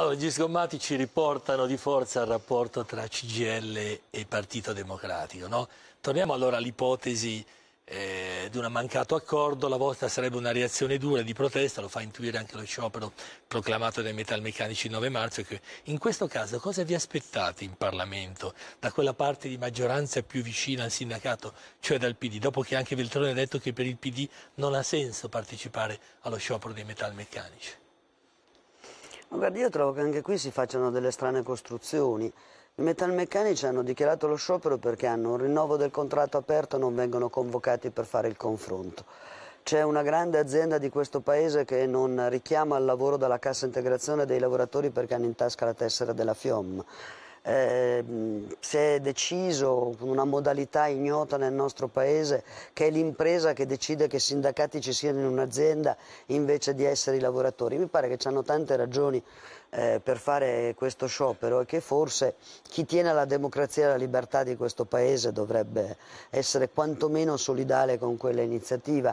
Allora, gli sgommati ci riportano di forza il rapporto tra CGL e Partito Democratico. No? Torniamo allora all'ipotesi eh, di un mancato accordo, la vostra sarebbe una reazione dura di protesta, lo fa intuire anche lo sciopero proclamato dai metalmeccanici il 9 marzo. Che in questo caso cosa vi aspettate in Parlamento da quella parte di maggioranza più vicina al sindacato, cioè dal PD, dopo che anche Veltrone ha detto che per il PD non ha senso partecipare allo sciopero dei metalmeccanici? Guarda, io trovo che anche qui si facciano delle strane costruzioni. I metalmeccanici hanno dichiarato lo sciopero perché hanno un rinnovo del contratto aperto e non vengono convocati per fare il confronto. C'è una grande azienda di questo paese che non richiama al lavoro dalla cassa integrazione dei lavoratori perché hanno in tasca la tessera della FIOM. Eh, si è deciso con una modalità ignota nel nostro paese che è l'impresa che decide che i sindacati ci siano in un'azienda invece di essere i lavoratori. Mi pare che ci hanno tante ragioni eh, per fare questo sciopero e che forse chi tiene alla democrazia e alla libertà di questo paese dovrebbe essere quantomeno solidale con quella iniziativa.